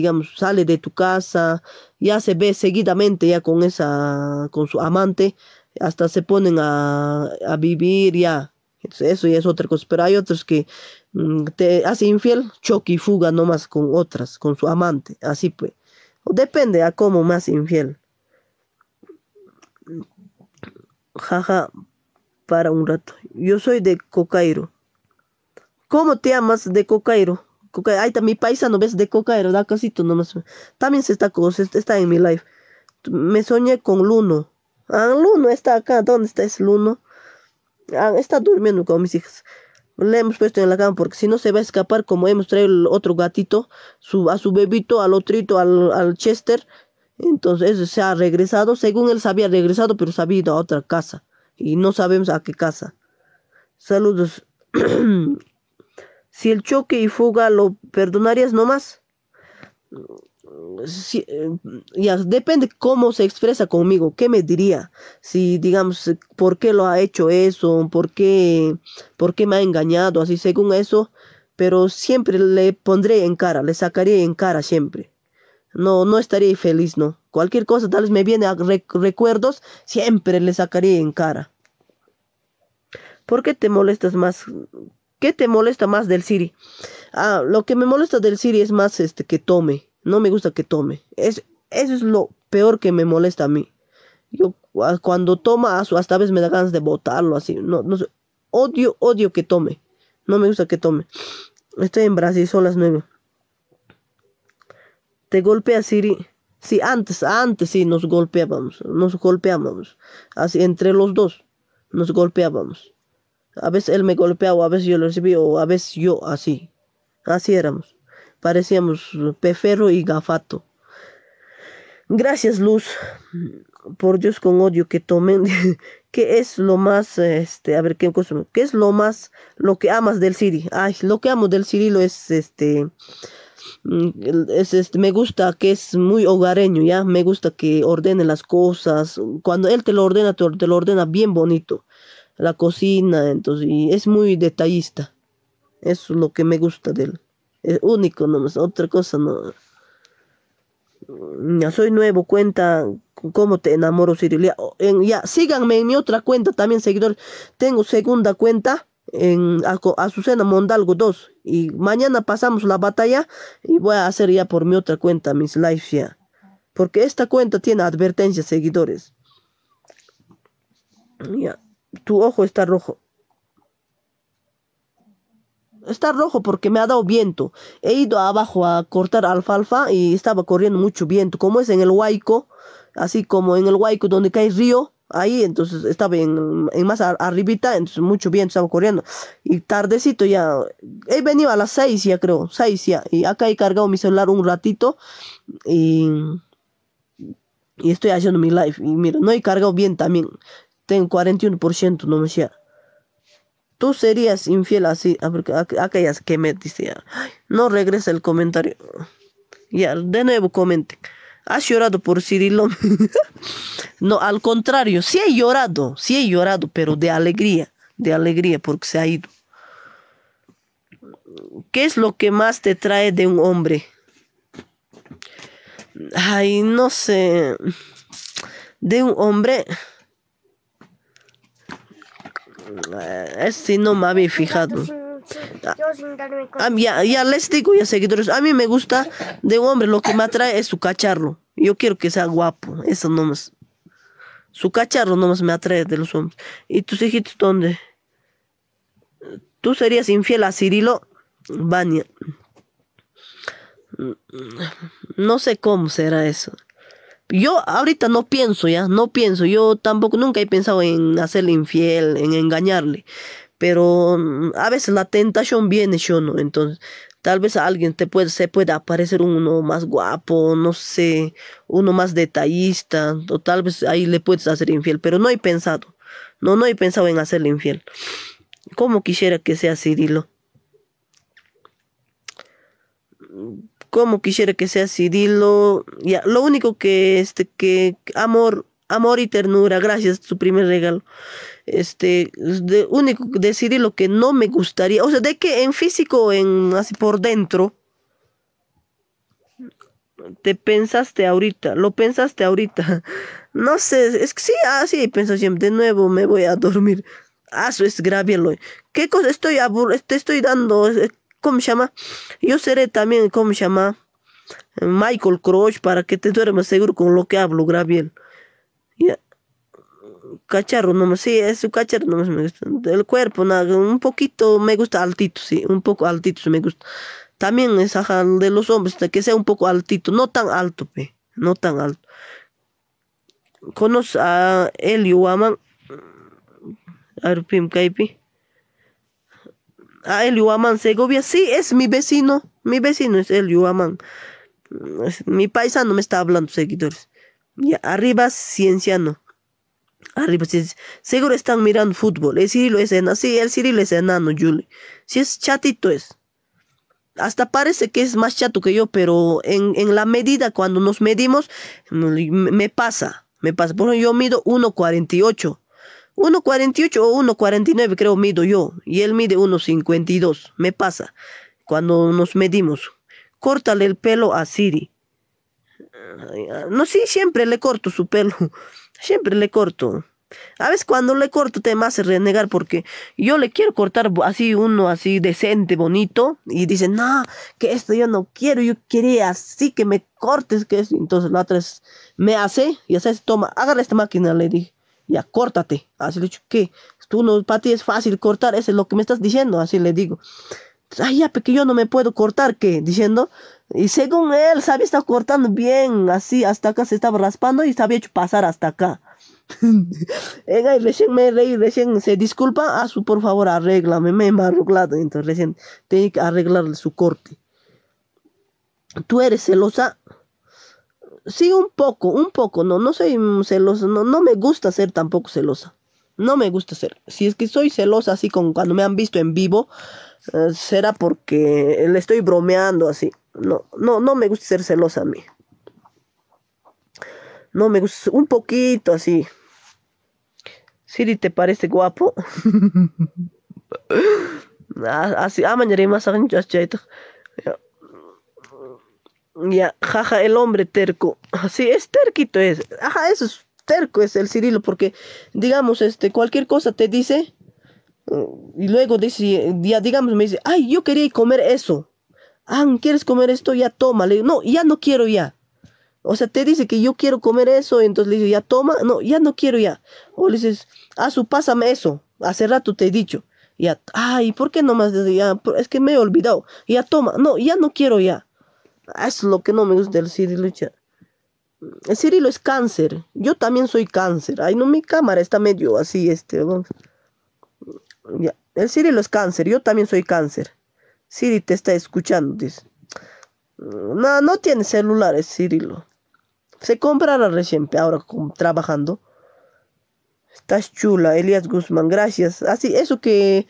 digamos, sale de tu casa, ya se ve seguidamente ya con esa, con su amante, hasta se ponen a, a vivir ya. eso ya es otra cosa, pero hay otros que mm, te hace infiel, choque y fuga nomás con otras, con su amante, así pues. Depende a cómo más infiel. Jaja, para un rato. Yo soy de Cocairo. ¿Cómo te amas de Cocairo? Ahí está mi paisano, ves, de pero da casito nomás. También se está, está en mi life Me soñé con Luno. Ah, Luno está acá, ¿dónde está ese Luno? Ah, está durmiendo con mis hijas. Le hemos puesto en la cama porque si no se va a escapar, como hemos traído el otro gatito, su, a su bebito, al otrito, al, al Chester. Entonces se ha regresado, según él se había regresado, pero se había ido a otra casa. Y no sabemos a qué casa. Saludos. Si el choque y fuga lo perdonarías nomás. Eh, ya, depende cómo se expresa conmigo, qué me diría, si digamos, por qué lo ha hecho eso, por qué, por me ha engañado, así según eso, pero siempre le pondré en cara, le sacaré en cara siempre. No, no estaré feliz, no. Cualquier cosa, tal vez me viene a recuerdos, siempre le sacaré en cara. ¿Por qué te molestas más ¿Qué te molesta más del Siri? Ah, lo que me molesta del Siri es más este que tome. No me gusta que tome. Es, eso es lo peor que me molesta a mí. Yo cuando toma hasta vez me da ganas de botarlo así. No, Odio, odio que tome. No me gusta que tome. Estoy en Brasil, son las nueve. Te golpea Siri. Sí, antes, antes sí nos golpeábamos. Nos golpeábamos. Así, entre los dos. Nos golpeábamos. A veces él me golpeaba, a veces yo lo recibía, o a veces yo así. Así éramos. Parecíamos Peferro y Gafato. Gracias, Luz, por Dios con odio que tomen. ¿Qué es lo más, este, a ver, qué cosa? ¿Qué es lo más, lo que amas del Siri? Ay, lo que amo del Cirilo es, este, mm, es, este, me gusta que es muy hogareño, ¿ya? Me gusta que ordene las cosas. Cuando él te lo ordena, te lo ordena bien bonito la cocina, entonces, y es muy detallista. Eso es lo que me gusta de él. Es único no más otra cosa no. Ya soy nuevo, cuenta cómo te enamoro, Cyril. Oh, ya, síganme en mi otra cuenta también, seguidores. Tengo segunda cuenta en Azucena Mondalgo 2. Y mañana pasamos la batalla y voy a hacer ya por mi otra cuenta mis lives ya. Porque esta cuenta tiene advertencias, seguidores. Ya tu ojo está rojo. Está rojo porque me ha dado viento. He ido abajo a cortar alfalfa y estaba corriendo mucho viento. Como es en el Huayco, así como en el Huayco donde cae río, ahí entonces estaba en, en más arribita, entonces mucho viento estaba corriendo. Y tardecito ya, he venido a las seis ya creo, Seis ya. Y acá he cargado mi celular un ratito y y estoy haciendo mi live y mira, no he cargado bien también ten 41% No me decía Tú serías infiel así, a, ah, aquellas que me dice, no regresa el comentario. Ya, de nuevo comente ¿Has llorado por Cirilo? no, al contrario, sí he llorado, sí he llorado, pero de alegría, de alegría porque se ha ido. ¿Qué es lo que más te trae de un hombre? Ay, no sé. De un hombre. Eh, es este si no me había fijado. Ah, ya, ya les digo, ya seguidores, a mí me gusta de un hombre, lo que me atrae es su cacharro. Yo quiero que sea guapo, eso nomás. Su cacharro nomás me atrae de los hombres. ¿Y tus hijitos dónde? ¿Tú serías infiel a Cirilo? Bania. Mm, mm, no sé cómo será eso. Yo ahorita no pienso, ¿ya? No pienso. Yo tampoco nunca he pensado en hacerle infiel, en engañarle. Pero mm, a veces la tentación viene, yo no. Entonces, tal vez a alguien te puede, se pueda aparecer uno más guapo, no sé, uno más detallista. O tal vez ahí le puedes hacer infiel. Pero no he pensado. No, no he pensado en hacerle infiel. Como quisiera que sea así, dilo. Como quisiera que sea así, dilo. lo único que, este, que amor, amor y ternura, gracias, su primer regalo. Este, de, único, lo que no me gustaría, o sea, de que en físico, en así por dentro, te pensaste ahorita, lo pensaste ahorita. No sé, es que sí, así sí, pensó siempre, de nuevo me voy a dormir. Ah, eso es, lo, ¿Qué cosa estoy te estoy dando? ¿cómo se llama? Yo seré también, ¿cómo se llama? Michael Crouch para que te duermas seguro con lo que hablo, Gabriel. Ya. Cacharro nomás, sí, es su cacharro nomás me gusta. El cuerpo, nada, un poquito me gusta altito, sí, un poco altito me gusta. También es de los hombres, que sea un poco altito, no tan alto, pe, no tan alto. Conoce a Elio Aman, Arupim Kaipi. Ah, el Yuamán, Segovia, sí, es mi vecino. Mi vecino es el Yuamán. Mm, mi paisano me está hablando, seguidores. arriba, Cienciano. Arriba, Cienciano. Seguro están mirando fútbol. El eh, Cirilo es enano. Sí, el Cirilo es enano, Julie. Si es chatito es. Hasta parece que es más chato que yo, pero en, la medida, cuando nos medimos, mm, me, pasa. Me pasa. Por ejemplo, yo mido 1.48 1.48 o 1.49 creo mido yo y él mide 1.52. Me pasa cuando nos medimos. Córtale el pelo a Siri. Ah, no, sí, siempre le corto su pelo. Siempre le corto. A veces cuando le corto te me hace renegar porque yo le quiero cortar así uno así decente, bonito y dice, no, que esto yo no quiero, yo quería así que me cortes, que Entonces la otra me hace y así toma, agarra esta máquina, le dije ya córtate. Así le dicho, ¿qué? Tú no, para ti es fácil cortar, eso es lo que me estás diciendo, así le digo. Ay, ya, porque yo no me puedo cortar, ¿qué? Diciendo. Y según él, sabía, estar cortando bien, así, hasta acá se estaba raspando y se había hecho pasar hasta acá. y recién me reí, recién se disculpa, a ah, su por favor arréglame, me he arreglado, entonces recién tenía que arreglarle su corte. Tú eres celosa, sí, un poco, un poco, no, no soy celosa, no, no me gusta ser tampoco celosa. No me gusta ser. Si es que soy celosa así con cuando me han visto en vivo, eh, será porque le estoy bromeando así. No, no, no me gusta ser celosa a mí. No me gusta, un poquito así. Siri, ¿te parece guapo? Ah, así, ah, mañana más ya, jaja, el hombre terco. Sí, es terquito es. Ajá, eso es terco es el Cirilo, porque digamos, este, cualquier cosa te dice, mm, y luego dice, ya digamos, me dice, ay, yo quería comer eso. Ah, ¿quieres comer esto? Ya toma. no, ya no quiero ya. O sea, te dice que yo quiero comer eso, entonces le dice, ya toma, no, ya no quiero ya. O le dices, ah, su, pásame eso. Hace rato te he dicho. Ya, ay, ¿por qué no más? Ya, es que me he olvidado. Ya toma, no, ya no quiero ya. Ah, es lo que no me gusta del Cirilo. El Cirilo es cáncer. Yo también soy cáncer. Ay, no, mi cámara está medio así, este. El Cirilo es cáncer. Yo también soy cáncer. Siri te está escuchando, No, no tiene celulares, Cirilo. Se comprará recién, ahora trabajando. Estás chula, Elías Guzmán, gracias. Así, eso que,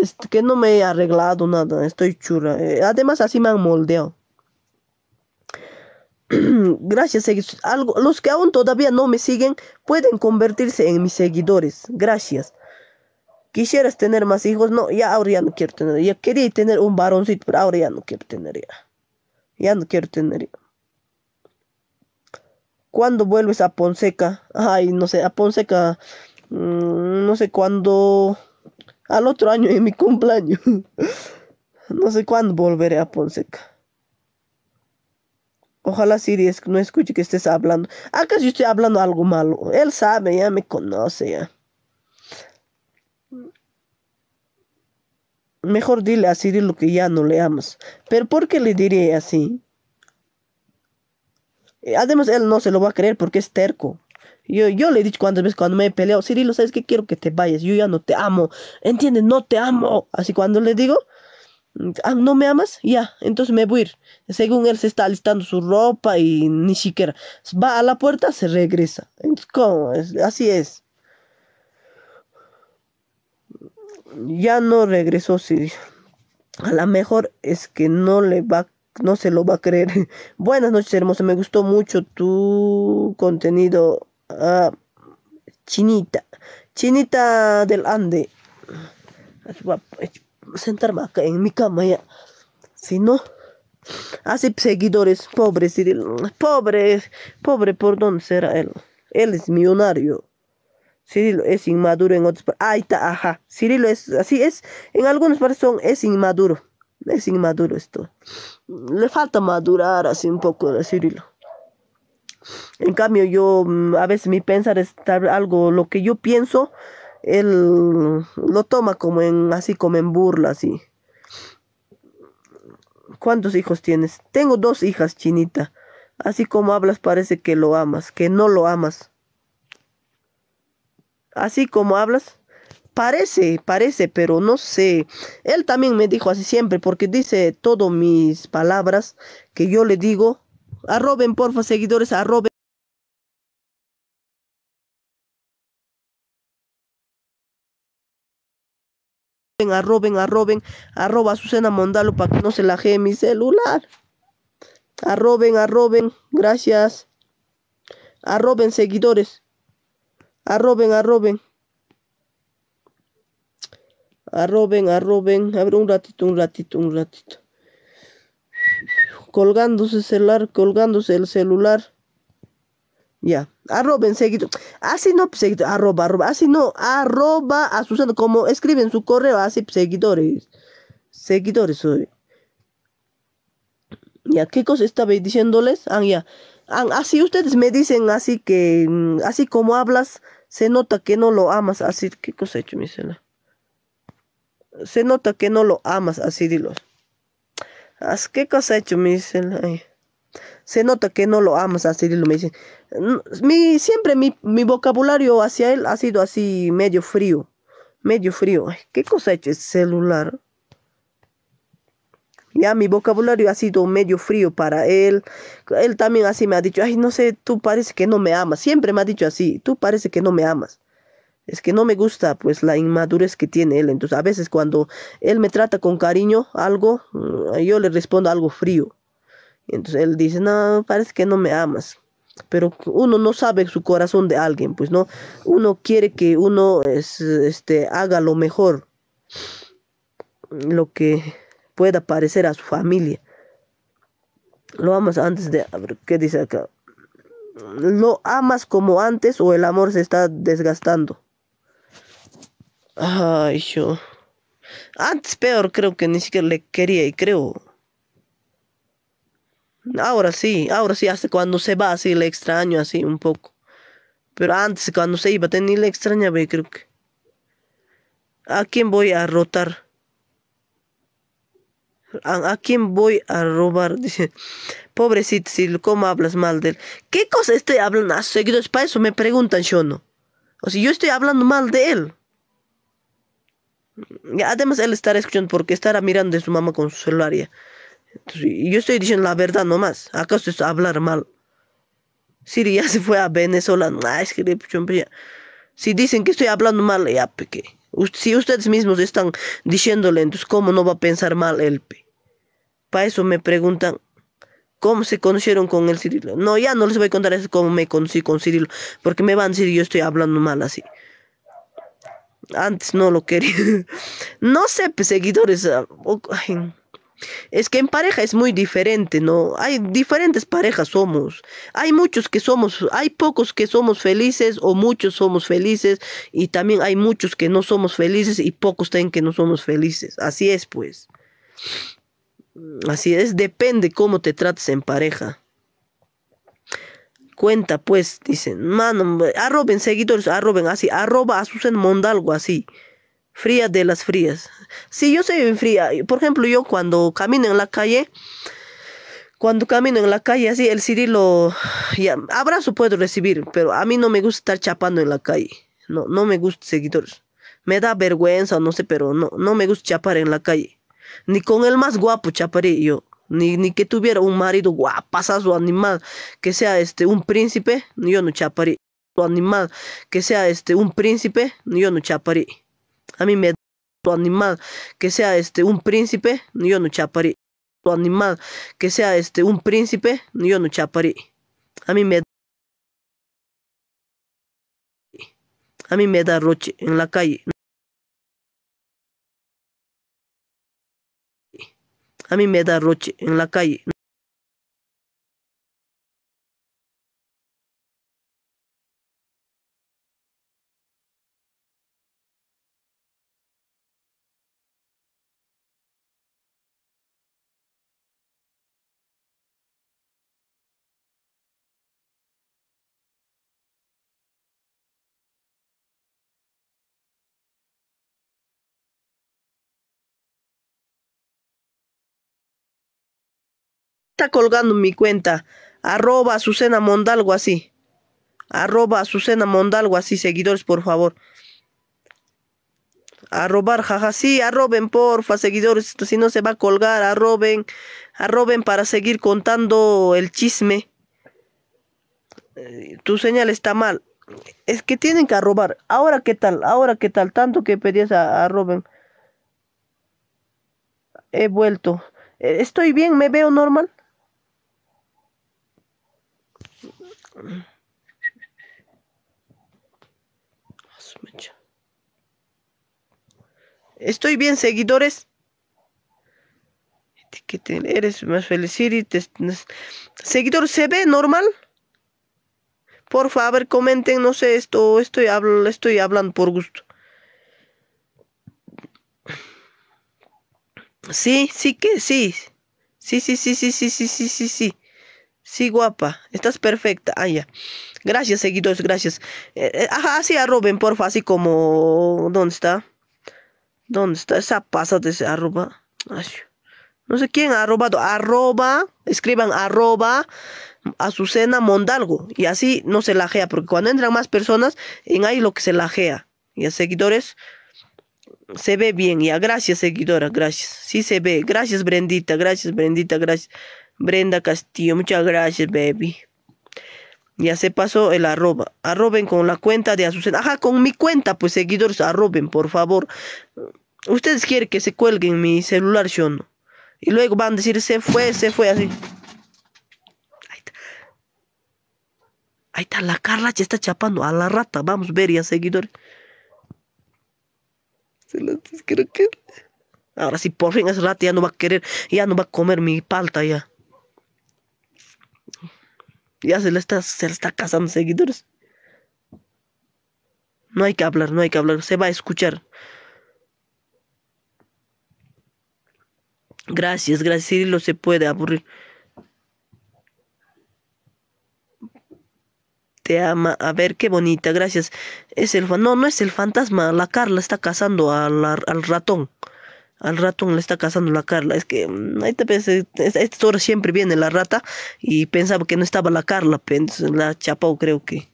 este, que no me he arreglado nada, estoy chula. Eh, además, así me han moldeado. Gracias, algo, los que aún todavía no me siguen pueden convertirse en mis seguidores. Gracias. ¿Quisieras tener más hijos? No, ya ahora ya no quiero tener. Ya quería tener un varoncito, pero ahora ya no quiero tener ya. Ya no quiero tener ¿Cuándo vuelves a Ponseca? Ay, no sé, a Ponseca. Mm, no sé cuándo. Al otro año, en mi cumpleaños. no sé cuándo volveré a Ponseca. Ojalá Siri no escuche que estés hablando. ¿Acaso yo estoy hablando algo malo? Él sabe, ya me conoce, ya. Mejor dile a Siri lo que ya no le amas. Pero ¿por qué le diré así? Eh, además, él no se lo va a creer porque es terco. Yo, yo le he dicho cuántas veces cuando me he peleado, lo ¿sabes que Quiero que te vayas, yo ya no te amo, ¿entiendes? No te amo. Así cuando le digo, Mm, ah, ¿no me amas? Ya, entonces me voy a ir. Según él se está alistando su ropa y ni siquiera va a la puerta, se regresa. ¿cómo? Así es. Ya no regresó, sí. A lo mejor es que no le va, no se lo va a creer. Buenas noches, hermosa. Me gustó mucho tu contenido. Ah, chinita. Chinita del Ande sentarme acá en mi cama ya. Si no, hace seguidores pobres, pobre, pobre, ¿por dónde será él? Él es millonario. Cirilo es inmaduro en otros. Ahí está, ajá. Cirilo es, así es. En algunos personas es inmaduro. Es inmaduro esto. Le falta madurar así un poco a Cirilo. En cambio, yo mm, a veces mi pensar es algo, lo que yo pienso, él lo toma como en, así como en burla, así. ¿Cuántos hijos tienes? Tengo dos hijas, chinita. Así como hablas parece que lo amas, que no lo amas. Así como hablas, parece, parece, pero no sé. Él también me dijo así siempre, porque dice todas mis palabras que yo le digo. Arroben, porfa, seguidores, arroben. arroben, arroben, arroba Azucena Mondalo para que no se laje mi celular. Arroben, arroben, gracias. Arroben seguidores. Arroben, arroben. Arroben, arroben. A ver, un ratito, un ratito, un ratito. Colgándose el celular, colgándose el celular. Ya, arroben seguido. Así ah, pues, ah, no, arroba, arroba. Así no, arroba asusando, como escriben su correo, así ah, pues, seguidores. Seguidores soy. Ya, ¿qué cosa estaba diciéndoles? Ah, ya. Ah, así ustedes me dicen así que, mm, así como hablas, se nota que no lo amas. Así, ¿qué cosa he hecho, mi Se nota que no lo amas, así dilo. ¿Qué cosa he hecho, mi cena? Se nota que no lo amas a lo me dicen. Mm, mi, siempre mi, vocabulario hacia él ha sido así, medio frío. Medio frío. ¿Qué cosa ha hecho ese celular? Ya mi vocabulario ha sido medio frío para él. Él también así me ha dicho, ay, no sé, tú parece que no me amas. Siempre me ha dicho así, tú parece que no me amas. Es que no me gusta pues la inmadurez que tiene él. Entonces a veces cuando él me trata con cariño algo, mm, yo le respondo algo frío. Entonces él dice, no, parece que no me amas. Pero uno no sabe su corazón de alguien, pues no. Uno quiere que uno este, haga lo mejor, lo que pueda parecer a su familia. Lo amas antes de... A ¿qué dice acá? ¿Lo amas como antes o el amor se está desgastando? Ay, yo... Antes peor, creo que ni siquiera le quería y creo Ahora sí, ahora sí, hasta cuando se va así le extraño así un poco. Pero antes cuando se iba ni le extrañaba creo que. ¿A quién voy a rotar? ¿A, quién voy a robar? Dice, pobrecito, Sil, ¿cómo hablas mal de él? ¿Qué cosa estoy hablando? A ah, seguidores para eso me preguntan, yo no. O si yo estoy hablando mal de él. Además, él estará escuchando porque estará mirando a su mamá con su celular yo estoy diciendo la verdad nomás. ¿Acaso es hablar mal? Siri ya se fue a Venezuela. es que si dicen que estoy hablando mal, ya, peque. Si ustedes mismos están diciéndole, entonces, ¿cómo no va a pensar mal el él? Para eso me preguntan, ¿cómo se conocieron con el Cirilo? No, ya no les voy a contar eso, cómo me conocí con Cirilo, porque me van a decir yo estoy hablando mal así. Antes no lo quería. no sé, seguidores. Ah, es que en pareja es muy diferente, ¿no? Hay diferentes parejas somos. Hay muchos que somos, hay pocos que somos felices o muchos somos felices y también hay muchos que no somos felices y pocos que no somos felices. Así es, pues. Así es, depende cómo te trates en pareja. Cuenta, pues, dicen, mano, arroben seguidores, arroben así, arroba Susan Mondalgo así. Fría de las frías. Si yo soy fría, por ejemplo, yo cuando camino en la calle, cuando camino en la calle así, el cirilo. abrazo puedo recibir, pero a mí no me gusta estar chapando en la calle. No, no me gusta seguidores. Me da vergüenza, no sé, pero no, no me gusta chapar en la calle. Ni con el más guapo chaparé yo. Ni, ni que tuviera un marido guapazazo animal, que sea este un príncipe, yo no chaparé. Animal, que sea este un príncipe, yo no chaparé. A mí me da tu animal que sea este un príncipe, yo no chaparé. Tu animal que sea este un príncipe, yo no chaparé. A mí me da A mí me da roche en la calle. A mí me da roche en la calle. está colgando mi cuenta. Arroba Azucena Mondalgo así. Arroba Azucena Mondalgo así, seguidores, por favor. Arrobar, jaja, sí, arroben, porfa, seguidores, si no se va a colgar, arroben, arroben para seguir contando el chisme. Eh, tu señal está mal. Es que tienen que arrobar. Ahora qué tal, ahora qué tal, tanto que pedías a, Roben He vuelto. Eh, estoy bien, me veo normal. Ah, estoy bien, seguidores. Este eres más feliz. Seguidor, ¿se ve normal? Por favor, comenten, no sé, esto estoy, hablo, estoy hablando por gusto. Sí, sí que sí. Sí, sí, sí, sí, sí, sí, sí, sí, sí. Sí, guapa, estás perfecta. Ah, ya. Gracias, seguidores, gracias. Eh, eh, ajá, así arroben, porfa, así como... ¿Dónde está? ¿Dónde está esa pasa de ese arroba? no sé quién ha arrobado. Arroba, escriban arroba Azucena Mondalgo. Y así no se lajea, porque cuando entran más personas, en ahí lo que se lajea. Y a seguidores, se ve bien. y a gracias, seguidora, gracias. Sí se ve. Gracias, Brendita, gracias, Brendita, gracias. Brenda Castillo. Muchas gracias, baby. Ya se pasó el arroba. Arroben con la cuenta de Azucena. Ajá, con mi cuenta, pues seguidores, arroben, por favor. Ustedes quieren que se cuelguen mi celular, yo no. Y luego van a decir, se fue, se fue, así. Ahí está. Ahí está, la Carla ya está chapando a la rata. Vamos a ver ya, seguidores. Ahora sí, por fin esa rata ya no va a querer, ya no va a comer mi palta ya. Ya se le está, se está cazando seguidores. No hay que hablar, no hay que hablar, se va a escuchar. Gracias, gracias, lo se puede aburrir. Te ama, a ver qué bonita, gracias. Es el no, no es el fantasma, la Carla está cazando al, al ratón. Al ratón le está cazando la Carla. Es que mm, te pensé, eh, siempre viene la rata y pensaba que no estaba la Carla. en la chapao creo que.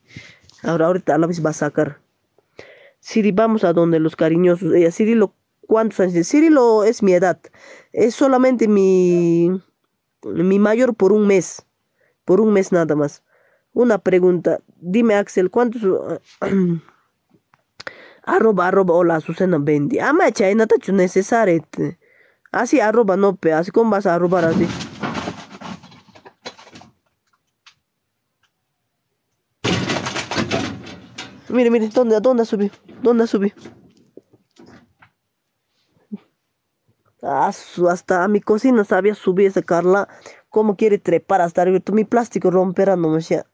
Ahora ahorita a la vez va a sacar. Siri, vamos a donde los cariñosos. Ella, Cirilo, ¿cuántos años? Cirilo es mi edad. Es solamente mi, mi mayor por un mes. Por un mes nada más. Una pregunta. Dime, Axel, ¿cuántos, arroba arroba hola Susana Bendy. Ama ah, te tachu necesario. Este. Así ah, arroba no pe, así cómo vas a arrobar así. Mire, mire, ¿dónde, dónde subí? ¿Dónde subí? Ah, hasta mi cocina sabía subir esa Carla. ¿Cómo quiere trepar hasta arriba? mi plástico romperá, no me decía.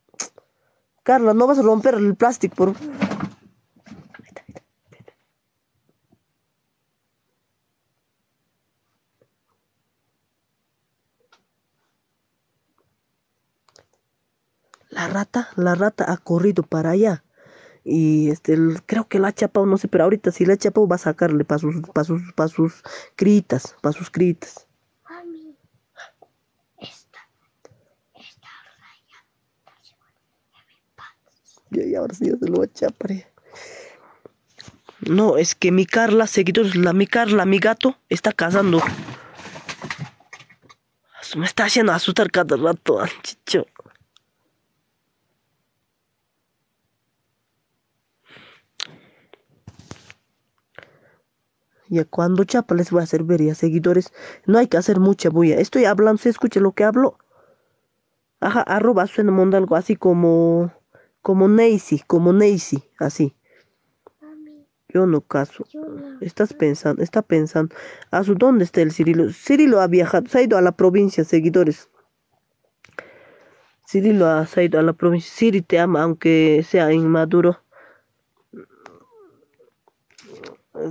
Carla, no vas a romper el plástico, por La rata, la rata ha corrido para allá. Y este, creo que la ha chapado, no sé, pero ahorita si la ha chapado va a sacarle para sus, pa sus, pa sus critas, para sus critas. Mami, esta, raya, y ahora sí se lo va a chapar. No, es que mi Carla, seguidores, la mi Carla, mi gato, está cazando. Me está haciendo asustar cada rato, ah, chicho. Ya cuando chapa les voy a hacer ya, seguidores, no hay que hacer mucha bulla. Estoy hablando, se escucha lo que hablo. Ajá, arroba suena mundo algo así como. Como Neisy, como Neisy, así. Yo no caso. Estás pensando, está pensando. ¿A su dónde está el Cirilo? Cirilo ha viajado, se ha ido a la provincia, seguidores. Cirilo ha, ido a la provincia. Cirilo te ama, aunque sea inmaduro.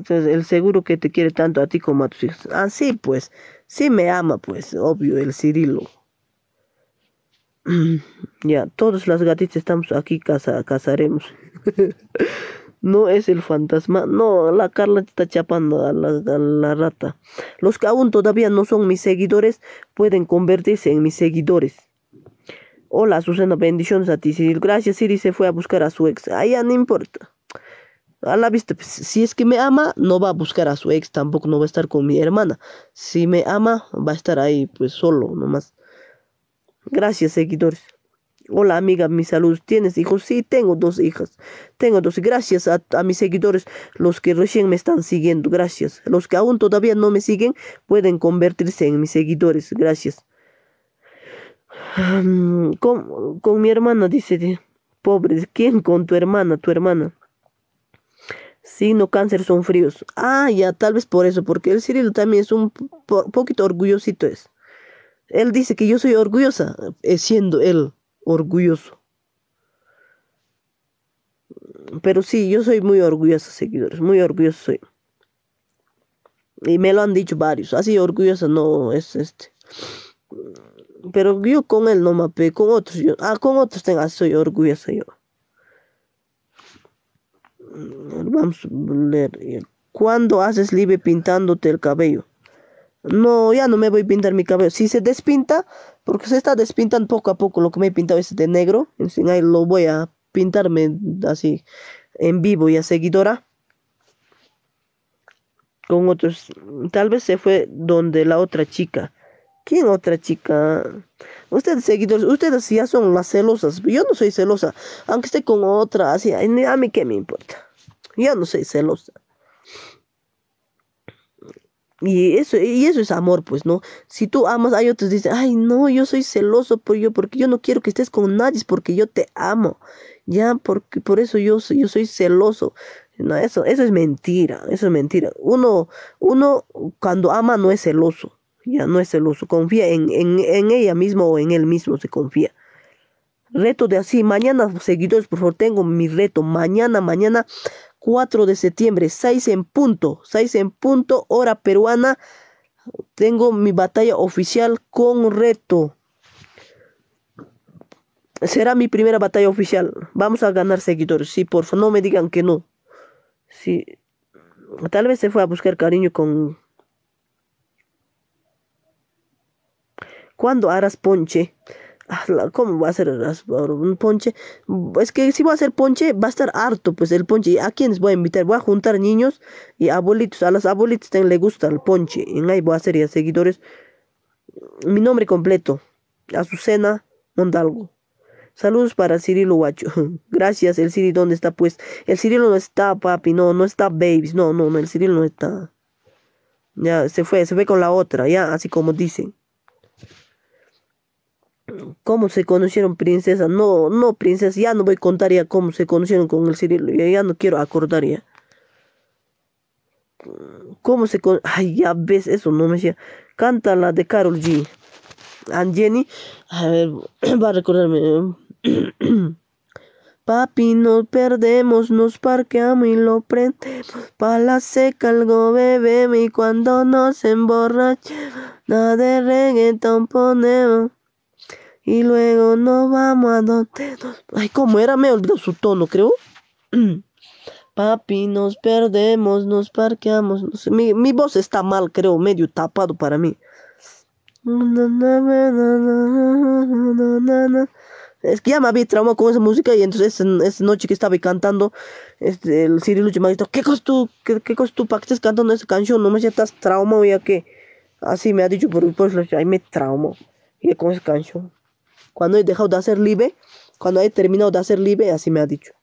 el seguro que te quiere tanto a ti como a tus hijos. Ah, sí, pues. Sí me ama, pues. Obvio, el Cirilo. ya, todas las gatitas estamos aquí, casa, casaremos. no es el fantasma. No, la Carla está chapando a la, rata. Los que aún todavía no son mis seguidores pueden convertirse en mis seguidores. Hola, Susana, bendiciones a ti, Cirilo Gracias, Cirilo, se fue a buscar a su ex. Ahí ya no importa a la vista, pues, si es que me ama, no va a buscar a su ex, tampoco no va a estar con mi hermana. Si me ama, va a estar ahí, pues solo, nomás. Gracias, seguidores. Hola amiga, mi salud. ¿Tienes hijos? Sí, tengo dos hijas. Tengo dos. Gracias a, mis seguidores, los que recién me están siguiendo. Gracias. Los que aún todavía no me siguen pueden convertirse en mis seguidores. Gracias. Mm, con, con mi hermana, dice. Pobre, ¿quién con tu hermana? Tu hermana no, cáncer son fríos. Ah, ya, tal vez por eso, porque el Cirilo también es un poquito orgullosito es. Él dice que yo soy orgullosa, eh, siendo él orgulloso. Pero sí, yo soy muy orgullosa, seguidores, muy orgulloso soy. Y me lo han dicho varios, así orgullosa no es este. Pero yo con él no mapeé, con otros yo, ah, con otros tengo, soy orgullosa yo. Vamos a leer. Eh, ¿Cuándo haces libre pintándote el cabello? No, ya no me voy a pintar mi cabello. Si se despinta, porque se está despintando poco a poco lo que me he pintado es de negro. En lo voy a pintarme así en vivo y a seguidora. Con otros. Tal vez se fue donde la otra chica. ¿Quién otra chica? Ustedes seguidores, ustedes ya son las celosas. Yo no soy celosa. Aunque esté con otra, así, a mí qué me importa. Yo no soy celosa. Y eso, y eso es amor, pues, ¿no? Si tú amas, hay otros que dicen, ay, no, yo soy celoso por yo, porque yo no quiero que estés con nadie, porque yo te amo. Ya, porque, por eso yo, yo soy celoso. No, eso, eso es mentira, eso es mentira. Uno, uno cuando ama no es celoso. Ya no es celoso, confía en, ella misma o en él mismo se confía. Reto de así, mañana seguidores, por favor, tengo mi reto. Mañana, mañana, 4 de septiembre, 6 en punto, 6 en punto, hora peruana. Tengo mi batalla oficial con reto. Será mi primera batalla oficial. Vamos a ganar seguidores. Sí, por favor, no me digan que no. Sí. Tal vez se fue a buscar cariño con ¿Cuándo harás ponche? ¿Cómo va a ser un ponche? Es que si voy a hacer ponche, va a estar harto, pues el ponche. ¿A quiénes voy a invitar? Voy a juntar niños y abuelitos. A los abuelitos le gusta el ponche. En ahí voy a hacer ya seguidores. Mi nombre completo: Azucena Mondalgo. Saludos para Cirilo Guacho. Gracias, el Cirilo, ¿dónde está? Pues el Cirilo no está, papi. No, no está, babies. No, no, no, el Cirilo no está. Ya se fue, se fue con la otra, ya, así como dicen cómo se conocieron princesa. No, no, princesa, ya no voy a contar ya cómo se conocieron con el Cirilo. Ya, no quiero acordar ya. ¿Cómo se con... Ay, ya ves, eso no me decía. Canta la de Carol G. And Jenny. A ver, va a recordarme. Papi, nos perdemos, nos parqueamos y lo prendemos. Pa' la seca algo bebemos y cuando nos emborrachamos, nada de reggaeton ponemos. Y luego nos vamos a donde nos... Ay, ¿cómo era? Me olvidó su tono, creo. Papi, nos perdemos, nos parqueamos. mi, voz está mal, creo, medio tapado para mí. Es que ya me había trauma con esa música y entonces esa, noche que estaba cantando, este, el Cirilo me dijo, ¿qué costó? qué, costó? tú, para qué estás cantando esa canción? No me estás trauma, ya que así me ha dicho, por, por, ahí me trauma, y con esa canción. Cuando he dejado de hacer libre, cuando he terminado de hacer libre, así me ha dicho.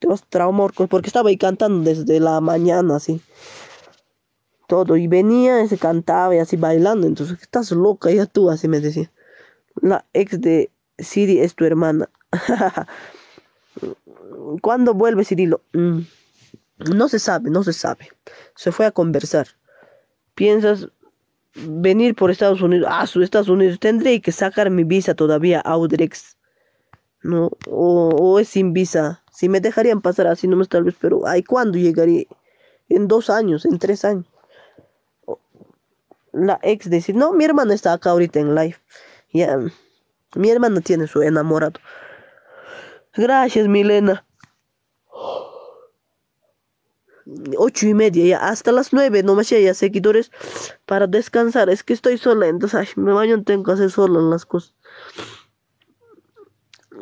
Tenemos trauma porque estaba ahí cantando desde la mañana, así. Todo. Y venía, y se cantaba y así bailando. Entonces, estás loca, ya tú, así me decía. La ex de Siri es tu hermana. ¿Cuándo vuelve Cirilo? Mm, no se sabe, no se sabe. Se fue a conversar. ¿Piensas venir por Estados Unidos, a ah, Estados Unidos, tendré que sacar mi visa todavía, Audrex. No, o, es sin visa. Si me dejarían pasar así nomás tal vez, pero ay, ¿cuándo llegaría? En dos años, en tres años. La ex dice, no, mi hermana está acá ahorita en live. Ya, mi hermana tiene su enamorado. Gracias, Milena ocho y media, ya hasta las nueve, no más ya seguidores para descansar. Es que estoy sola, entonces me baño, tengo que hacer sola las cosas.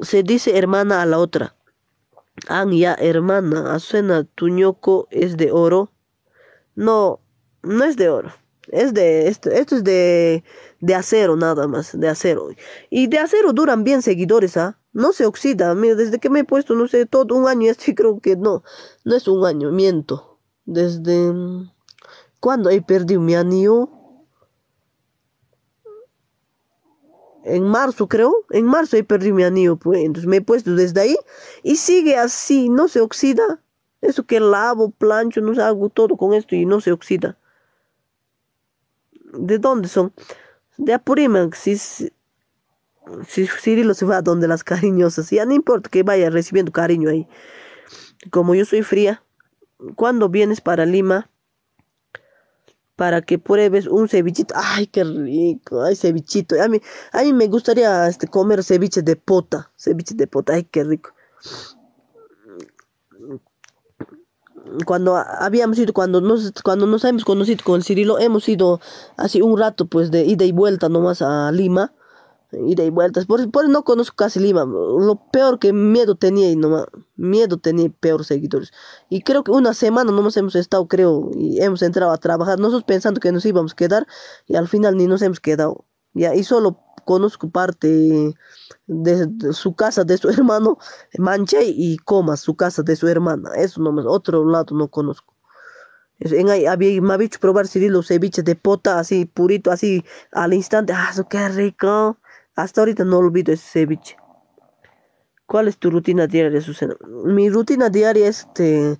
Se dice hermana a la otra. Ah, ya, hermana, suena tu ñoco es de oro. No, no es de oro. Es de esto, esto es de, de acero nada más, de acero. Y de acero duran bien seguidores, ¿ah? no se oxida. Mira, desde que me he puesto, no sé, todo un año, este creo que no, no es un año, miento. Desde mm, cuando he perdido mi anillo. En marzo creo, en marzo he perdido mi anillo, pues entonces me he puesto desde ahí y sigue así, no se oxida. Eso que lavo, plancho, no sé, hago todo con esto y no se oxida. ¿De dónde son? De Apurímac, si Cirilo se va donde las cariñosas, ya no importa que vaya recibiendo cariño ahí. Como yo soy fría, cuando vienes para Lima, para que pruebes un cevichito, ay, qué rico, ay, cevichito. A mí, a me gustaría este, comer ceviche de pota, ceviche de pota, ay, qué rico. Cuando habíamos ido, cuando nos, cuando nos conocido con Cirilo, hemos ido así un rato, pues de ida y vuelta nomás a Lima ida y vueltas. Por, por no conozco casi Lima. Lo peor que miedo tenía y nomás. Miedo tenía peor seguidores. Y creo que una semana nomás hemos estado, creo, y hemos entrado a trabajar. Nosotros pensando que nos íbamos a quedar y al final ni nos hemos quedado. Y ahí solo conozco parte de, su casa de su hermano Manche y coma su casa de su hermana. Eso no nomás, otro lado no conozco. En ahí, había, me ha dicho probar los ceviches de pota así purito, así al instante. ¡Ah, qué rico! Hasta ahorita no olvido ese ceviche. ¿Cuál es tu rutina diaria, Susana? Mi rutina diaria este,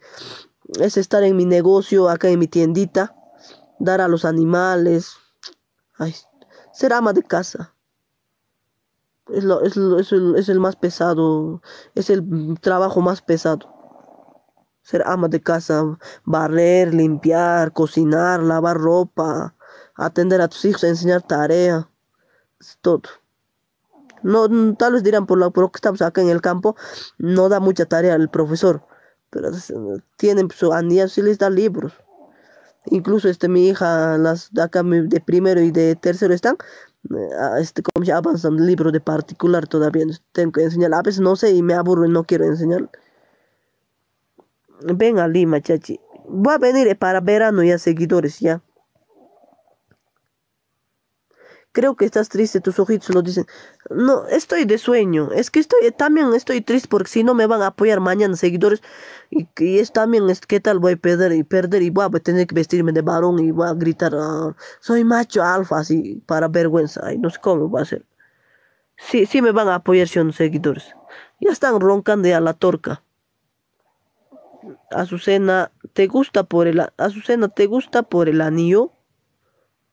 es estar en mi negocio, acá en mi tiendita, dar a los animales, ay, ser ama de casa. Es, el, es el más pesado, es el trabajo más pesado ser ama de casa, barrer, limpiar, cocinar, lavar ropa, atender a tus hijos, enseñar tarea, es todo. No, mm, tal vez dirán por lo, que estamos acá en el campo, no da mucha tarea el profesor, pero tienen su andía si les da libros. Incluso este mi hija, las de acá de primero y de tercero están, eh, este como ya avanzan libros de particular todavía, tengo que enseñar, a veces no sé y me aburro y no quiero enseñar. venga Lima, chachi. Voy a venir eh, para verano ya seguidores ya. Creo que estás triste, tus ojitos lo dicen. No, estoy de sueño. Es que estoy, también estoy triste porque si no me van a apoyar mañana seguidores. Y, es también, es qué tal voy a perder y perder y voy a tener que vestirme de varón y voy a gritar, ah, soy macho alfa, así, para vergüenza. Y no sé cómo va a ser. Sí, sí me van a apoyar, si seguidores. Ya están roncando a la torca. ¿te gusta por el, Azucena, ¿te gusta por el anillo?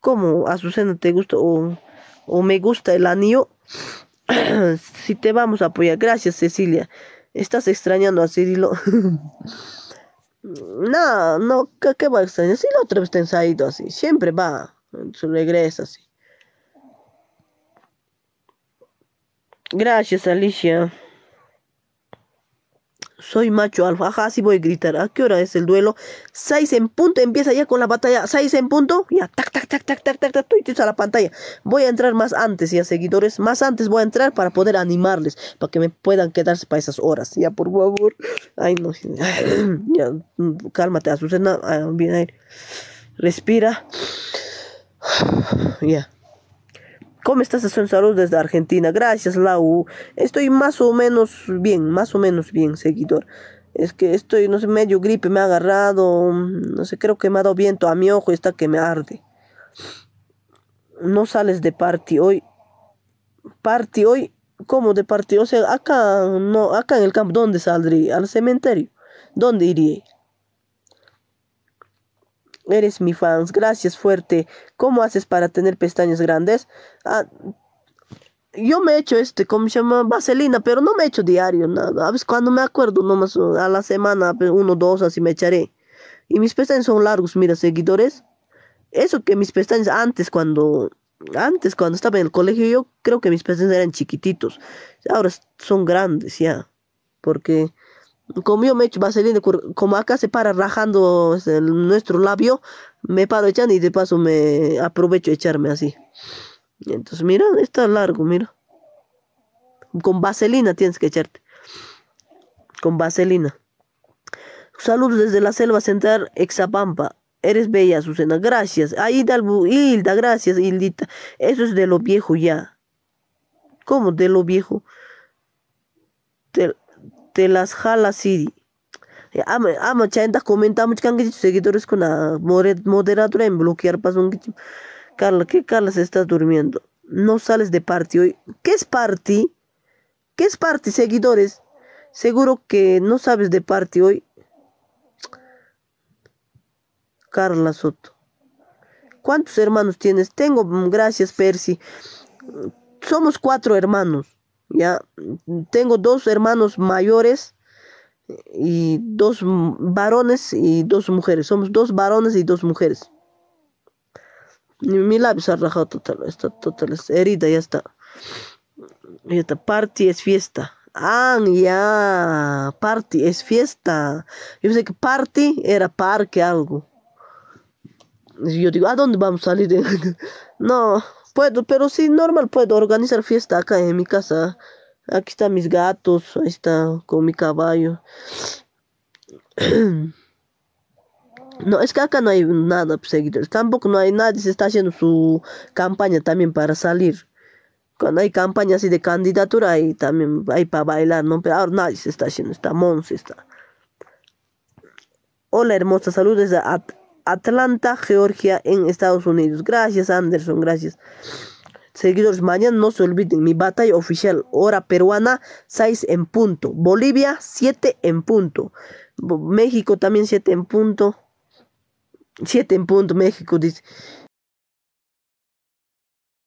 como Azucena te gusta o, me gusta el anillo, si te vamos a apoyar. Gracias, Cecilia. Estás extrañando a Cirilo. no, no, ¿qué, va a extrañar? Si la otra vez han ido así, siempre va, su regresa así. Gracias, Alicia. Soy macho alfa. Ajá, sí voy a gritar. ¿A qué hora es el duelo? Seis en punto. Empieza ya con la batalla. Seis en punto. Ya, tac, tac, tac, tac, tac, tac, tac. a la pantalla. Voy a entrar más antes, ya, seguidores. Más antes voy a entrar para poder animarles. Para que me puedan quedarse para esas horas. Ya, por favor. Ay, no. Ya, mm, cálmate, Azucena. Ah, Respira. Ya. ¿Cómo estás, en Salud, desde Argentina? Gracias, Lau. Estoy más o menos bien, más o menos bien, seguidor. Es que estoy, no sé, medio gripe me ha agarrado. No sé, creo que me ha dado viento a mi ojo y está que me arde. No sales de party hoy. ¿Party hoy? ¿Cómo de party? O sea, acá, no, acá en el campo, ¿dónde saldría? ¿Al cementerio? ¿Dónde iría? Eres mi fans, gracias fuerte. ¿Cómo haces para tener pestañas grandes? Ah, yo me echo este, ¿cómo se llama? Vaselina, pero no me echo diario, nada. A veces cuando me acuerdo, nomás uh, a la semana, uno, dos, así me echaré. Y mis pestañas son largos, mira, seguidores. Eso que mis pestañas antes cuando... Antes cuando estaba en el colegio yo creo que mis pestañas eran chiquititos. Ahora son grandes ya. Porque como me echo vaselina como acá se para rajando este, nuestro labio me paro echando y de paso me aprovecho echarme así entonces mira está largo mira con vaselina tienes que echarte con vaselina saludos desde la selva central Exapampa eres bella Susana gracias ahí Hilda gracias Hildita eso es de lo viejo ya ¿Cómo de lo viejo te las jala, Siri. ama ama comentamos que sus seguidores con la moderadora en bloquear pasó Carla que Carla se está durmiendo no sales de party hoy qué es party qué es party seguidores seguro que no sabes de party hoy Carla Soto ¿Cuántos hermanos tienes? Tengo, mm, gracias Percy. Somos cuatro hermanos. Ya tengo dos hermanos mayores y dos varones y dos mujeres. Somos dos varones y dos mujeres. Mi labio se ha rajado total, está total, herida, ya está. Ya está, party es fiesta. Ah, ya, party es fiesta. Yo pensé que party era parque, algo. Yo digo, ¿a dónde vamos a salir? no, Puedo, pero sí, normal, puedo organizar fiesta acá en mi casa. Aquí están mis gatos, ahí está, con mi caballo. No, es que acá no hay nada pues, seguidores. Tampoco no hay nadie se está haciendo su campaña también para salir. Cuando hay campaña así de candidatura, ahí también hay para bailar, ¿no? Pero ahora nadie se está haciendo, está Monse, está. Hola hermosa, saludos a Atlanta, Georgia, en Estados Unidos. Gracias, Anderson, gracias. Seguidores, mañana no se olviden mi batalla oficial, hora peruana 6 en punto, Bolivia 7 en punto, México también 7 en punto, 7 en punto, México dice.